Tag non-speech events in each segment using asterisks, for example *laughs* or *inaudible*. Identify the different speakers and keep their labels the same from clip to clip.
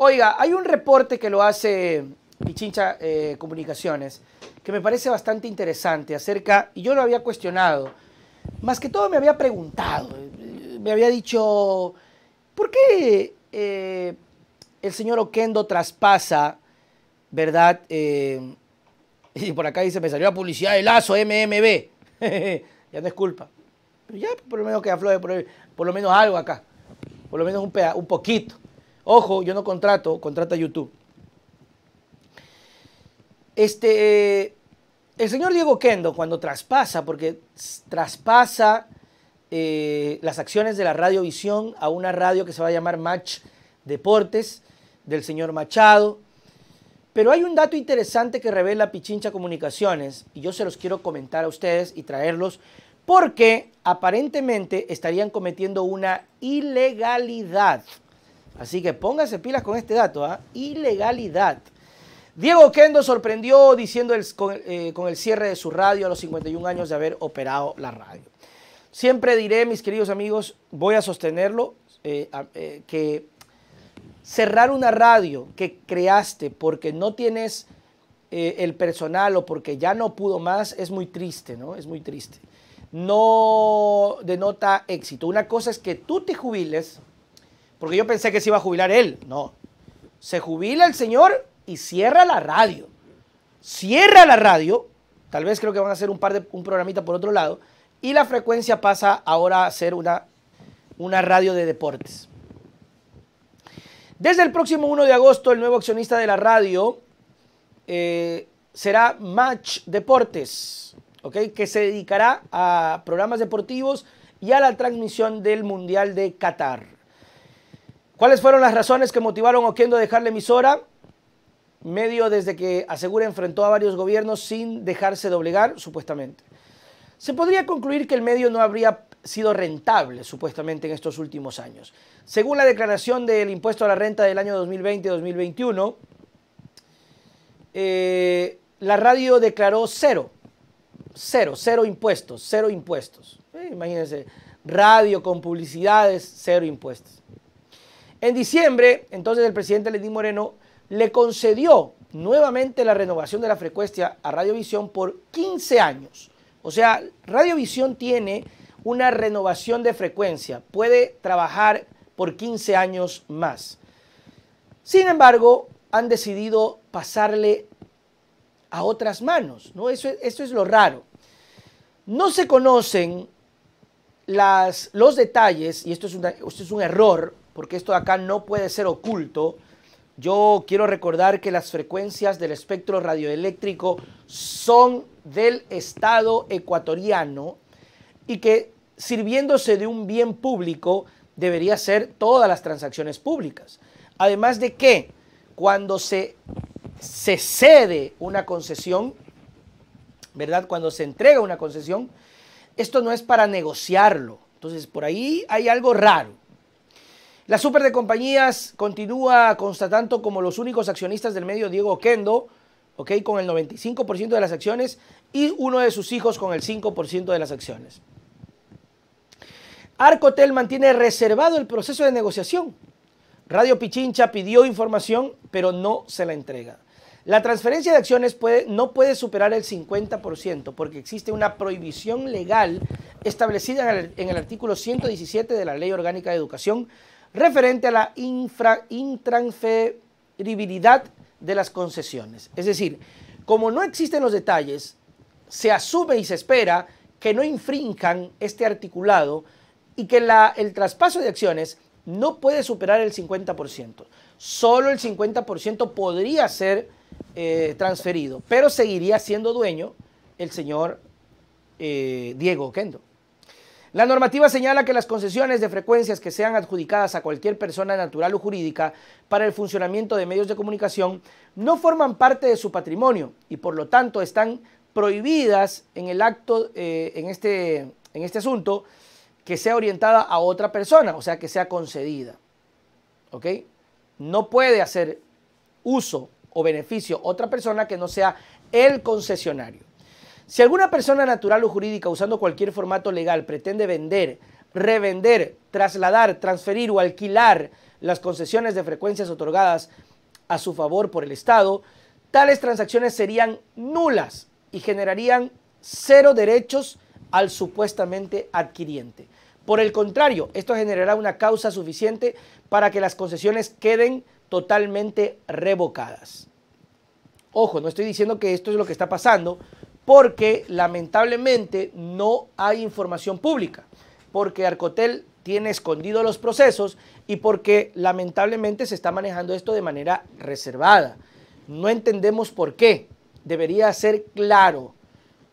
Speaker 1: Oiga, hay un reporte que lo hace Pichincha eh, Comunicaciones que me parece bastante interesante acerca, y yo lo había cuestionado, más que todo me había preguntado, me había dicho, ¿por qué eh, el señor Oquendo traspasa, verdad? Eh, *laughs* y por acá dice, me salió la publicidad de Lazo, MMB. *laughs* ya no es culpa. Pero ya por lo menos que afloje por, por, lo menos algo acá. Por lo menos un, un poquito. Ojo, yo no contrato, contrata YouTube. Este, eh, el señor Diego Kendo, cuando traspasa, porque traspasa eh, las acciones de la radiovisión a una radio que se va a llamar Match Deportes, del señor Machado. Pero hay un dato interesante que revela Pichincha Comunicaciones, y yo se los quiero comentar a ustedes y traerlos, porque aparentemente estarían cometiendo una ilegalidad. Así que póngase pilas con este dato, ¿ah? ilegalidad. Diego Kendo sorprendió diciendo eh, con, el cierre de su radio a los 51 años de haber operado la radio. Siempre diré, mis queridos amigos, voy a sostenerlo, eh, eh, que cerrar una radio que creaste porque no tienes el personal o porque ya no pudo más es muy triste, ¿no? Es muy triste. No denota éxito. Una cosa es que tú te jubiles porque yo pensé que se iba a jubilar él. No. Se jubila el señor y cierra la radio. Cierra la radio. Tal vez creo que van a hacer un par de un programita por otro lado. Y la frecuencia pasa ahora a ser una, una radio de deportes. Desde el próximo 1 de agosto, el nuevo accionista de la radio eh, será Match Deportes, ¿okay? que se dedicará a programas deportivos y a la transmisión del Mundial de Qatar. ¿Cuáles fueron las razones que motivaron a Oquendo a dejar la emisora? Medio desde que asegura enfrentó a varios gobiernos sin dejarse doblegar, supuestamente. Se podría concluir que el medio no habría sido rentable, supuestamente, en estos últimos años. Según la declaración del impuesto a la renta del año 2020-2021, eh, la radio declaró cero, cero, cero impuestos, cero impuestos. Eh, imagínense, radio con publicidades, cero impuestos. En diciembre, entonces el presidente Lenín Moreno le concedió nuevamente la renovación de la frecuencia a Radiovisión por 15 años. O sea, Radiovisión tiene una renovación de frecuencia, puede trabajar por 15 años más. Sin embargo, han decidido pasarle a otras manos, ¿no? Eso, es lo raro. No se conocen los detalles, y esto es un error, porque esto acá no puede ser oculto, yo quiero recordar que las frecuencias del espectro radioeléctrico son del Estado ecuatoriano y que sirviéndose de un bien público debería ser todas las transacciones públicas. Además de que cuando se, se cede una concesión, ¿verdad? Cuando se entrega una concesión, esto no es para negociarlo. Entonces, por ahí hay algo raro. La super de compañías continúa constatando como los únicos accionistas del medio Diego Kendo, con el 95% de las acciones y uno de sus hijos con el 5% de las acciones. Arcotel mantiene reservado el proceso de negociación. Radio Pichincha pidió información, pero no se la entrega. La transferencia de acciones no puede superar el 50% porque existe una prohibición legal establecida en el, artículo 117 de la Ley Orgánica de Educación referente a la intransferibilidad de las concesiones. Es decir, como no existen los detalles, se asume y se espera que no infrinjan este articulado y que el traspaso de acciones no puede superar el 50%. Solo el 50% podría ser eh, transferido, pero seguiría siendo dueño el señor eh, Diego Kendo. La normativa señala que las concesiones de frecuencias que sean adjudicadas a cualquier persona natural o jurídica para el funcionamiento de medios de comunicación no forman parte de su patrimonio y por lo tanto están prohibidas en el acto, eh, en, este, en este asunto, que sea orientada a otra persona, o sea, que sea concedida. ¿Ok? No puede hacer uso o beneficio otra persona que no sea el concesionario. Si alguna persona natural o jurídica usando cualquier formato legal pretende vender, revender, trasladar, transferir o alquilar las concesiones de frecuencias otorgadas a su favor por el Estado, tales transacciones serían nulas y generarían cero derechos al supuestamente adquiriente. Por el contrario, esto generará una causa suficiente para que las concesiones queden totalmente revocadas. Ojo, no estoy diciendo que esto es lo que está pasando, porque lamentablemente no hay información pública, porque Arcotel tiene escondido los procesos y porque lamentablemente se está manejando esto de manera reservada. No entendemos por qué. Debería ser claro.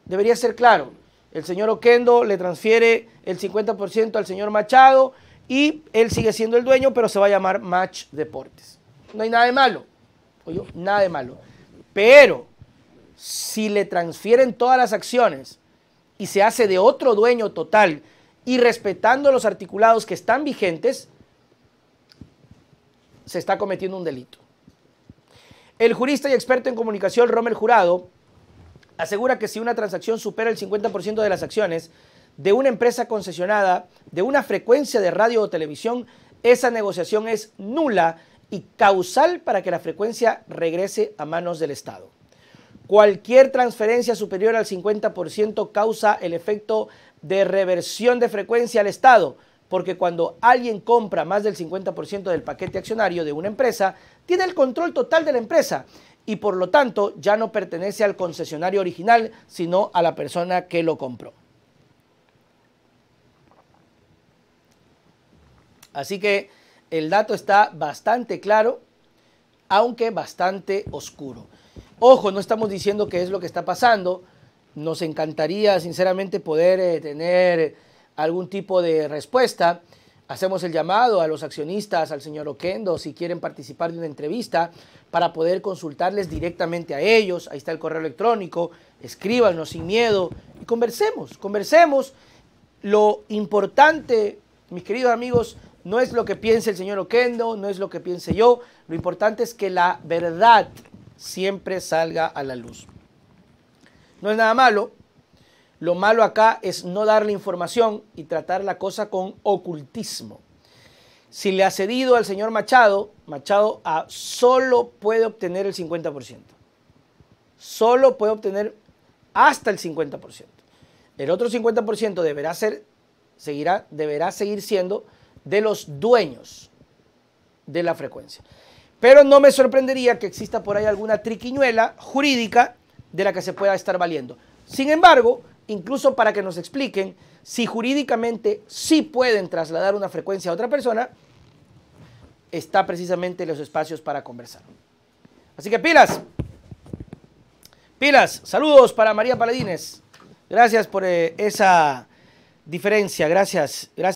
Speaker 1: Debería ser claro. El señor Oquendo le transfiere el 50% al señor Machado y él sigue siendo el dueño, pero se va a llamar Match Deportes. No hay nada de malo. Oye, nada de malo. Pero si le transfieren todas las acciones y se hace de otro dueño total y respetando los articulados que están vigentes, se está cometiendo un delito. El jurista y experto en comunicación Romer Jurado asegura que si una transacción supera el 50% de las acciones de una empresa concesionada de una frecuencia de radio o televisión, esa negociación es nula y causal para que la frecuencia regrese a manos del Estado. Cualquier transferencia superior al 50% causa el efecto de reversión de frecuencia al Estado, porque cuando alguien compra más del 50% del paquete accionario de una empresa, tiene el control total de la empresa y por lo tanto ya no pertenece al concesionario original, sino a la persona que lo compró. Así que el dato está bastante claro, aunque bastante oscuro. Ojo, no estamos diciendo qué es lo que está pasando. Nos encantaría, sinceramente, poder eh, tener algún tipo de respuesta. Hacemos el llamado a los accionistas, al señor Oquendo, si quieren participar de una entrevista, para poder consultarles directamente a ellos. Ahí está el correo electrónico, escríbanos sin miedo y conversemos, conversemos. Lo importante, mis queridos amigos, no es lo que piense el señor Oquendo, no es lo que piense yo. Lo importante es que la verdad siempre salga a la luz. No es nada malo. Lo malo acá es no darle información y tratar la cosa con ocultismo. Si le ha cedido al señor Machado, Machado a solo puede obtener el 50%. Solo puede obtener hasta el 50%. El otro 50% deberá ser, seguirá, deberá seguir siendo de los dueños de la frecuencia. Pero no me sorprendería que exista por ahí alguna triquiñuela jurídica de la que se pueda estar valiendo. Sin embargo, incluso para que nos expliquen si jurídicamente sí pueden trasladar una frecuencia a otra persona, está precisamente en los espacios para conversar. Así que pilas, pilas, saludos para María Paladines. Gracias por eh, esa diferencia, gracias, gracias.